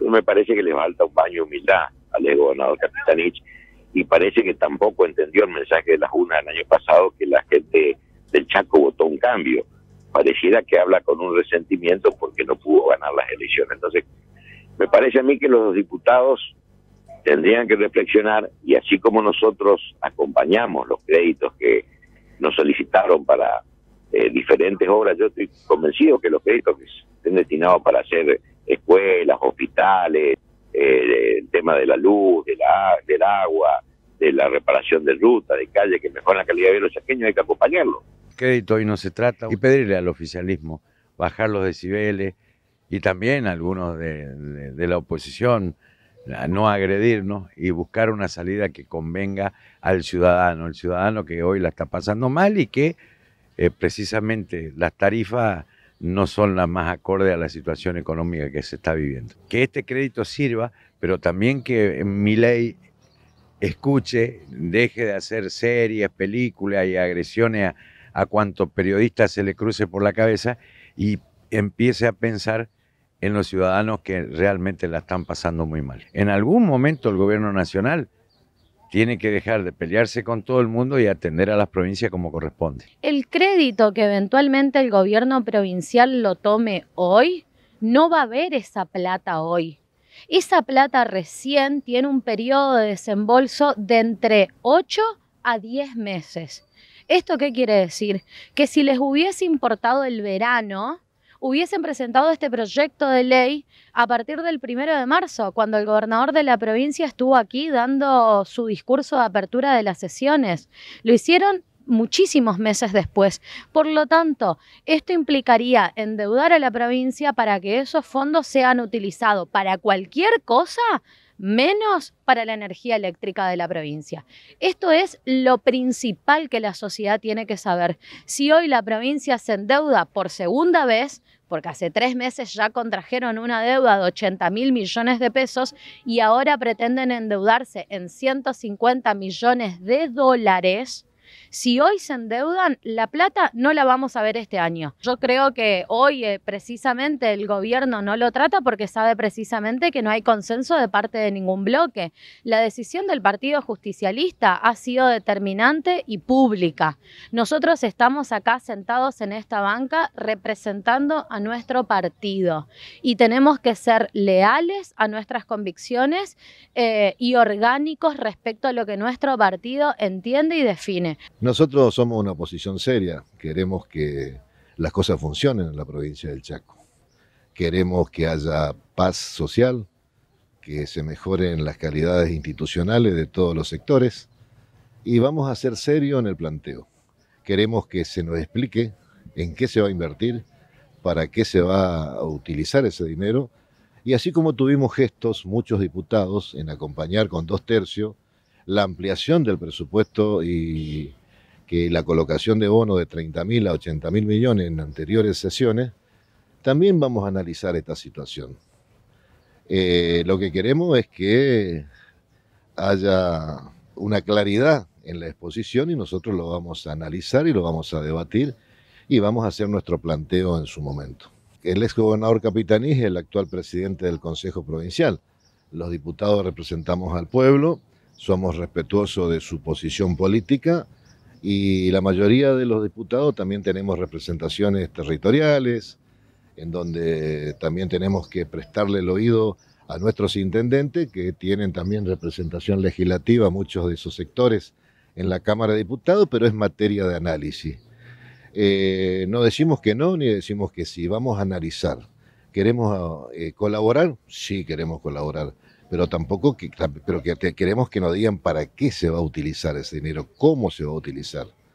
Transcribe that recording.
me parece que le falta un baño de humildad al ex gobernador Capitanich y parece que tampoco entendió el mensaje de la Junta del año pasado que la gente del Chaco votó un cambio. Pareciera que habla con un resentimiento porque no pudo ganar las elecciones. Entonces, me parece a mí que los diputados tendrían que reflexionar y así como nosotros acompañamos los créditos que nos solicitaron para eh, diferentes obras, yo estoy convencido que los créditos que estén destinados para hacer escuelas, hospitales, eh, el tema de la luz, de del agua, de la reparación de rutas, de calle que mejoran la calidad de vida de los chaqueños, hay que acompañarlo. Crédito hoy no se trata y pedirle al oficialismo bajar los decibeles y también a algunos de, la oposición a no agredirnos y buscar una salida que convenga al ciudadano, el ciudadano que hoy la está pasando mal y que eh, precisamente las tarifas no son las más acordes a la situación económica que se está viviendo. Que este crédito sirva, pero también que eh, mi ley escuche, deje de hacer series, películas y agresiones a, cuantos periodistas se le cruce por la cabeza y empiece a pensar en los ciudadanos que realmente la están pasando muy mal. En algún momento el gobierno nacional tiene que dejar de pelearse con todo el mundo y atender a las provincias como corresponde. El crédito que eventualmente el gobierno provincial lo tome hoy, no va a haber esa plata hoy. Esa plata recién tiene un periodo de desembolso de entre 8 a 10 meses. ¿Esto qué quiere decir? Que si les hubiese importado el verano, hubiesen presentado este proyecto de ley a partir del primero de marzo, cuando el gobernador de la provincia estuvo aquí dando su discurso de apertura de las sesiones. Lo hicieron muchísimos meses después. Por lo tanto, esto implicaría endeudar a la provincia para que esos fondos sean utilizados para cualquier cosa menos para la energía eléctrica de la provincia. Esto es lo principal que la sociedad tiene que saber. Si hoy la provincia se endeuda por segunda vez, porque hace tres meses ya contrajeron una deuda de 80 mil millones de pesos y ahora pretenden endeudarse en 150 millones de dólares, si hoy se endeudan, la plata no la vamos a ver este año. Yo creo que hoy eh, precisamente el gobierno no lo trata porque sabe precisamente que no hay consenso de parte de ningún bloque. La decisión del Partido Justicialista ha sido determinante y pública. Nosotros estamos acá sentados en esta banca representando a nuestro partido y tenemos que ser leales a nuestras convicciones eh, y orgánicos respecto a lo que nuestro partido entiende y define. Nosotros somos una oposición seria, queremos que las cosas funcionen en la provincia del Chaco. Queremos que haya paz social, que se mejoren las calidades institucionales de todos los sectores y vamos a ser serios en el planteo. Queremos que se nos explique en qué se va a invertir, para qué se va a utilizar ese dinero y así como tuvimos gestos muchos diputados en acompañar con dos tercios la ampliación del presupuesto y que la colocación de bono de 30.000 a 80.000 millones en anteriores sesiones, también vamos a analizar esta situación. Eh, lo que queremos es que haya una claridad en la exposición y nosotros lo vamos a analizar y lo vamos a debatir y vamos a hacer nuestro planteo en su momento. El exgobernador Capitaní es el actual presidente del Consejo Provincial. Los diputados representamos al pueblo, somos respetuosos de su posición política y la mayoría de los diputados también tenemos representaciones territoriales, en donde también tenemos que prestarle el oído a nuestros intendentes, que tienen también representación legislativa, muchos de esos sectores en la Cámara de Diputados, pero es materia de análisis. Eh, no decimos que no, ni decimos que sí, vamos a analizar. ¿Queremos eh, colaborar? Sí, queremos colaborar pero tampoco que, pero que queremos que nos digan para qué se va a utilizar ese dinero, cómo se va a utilizar.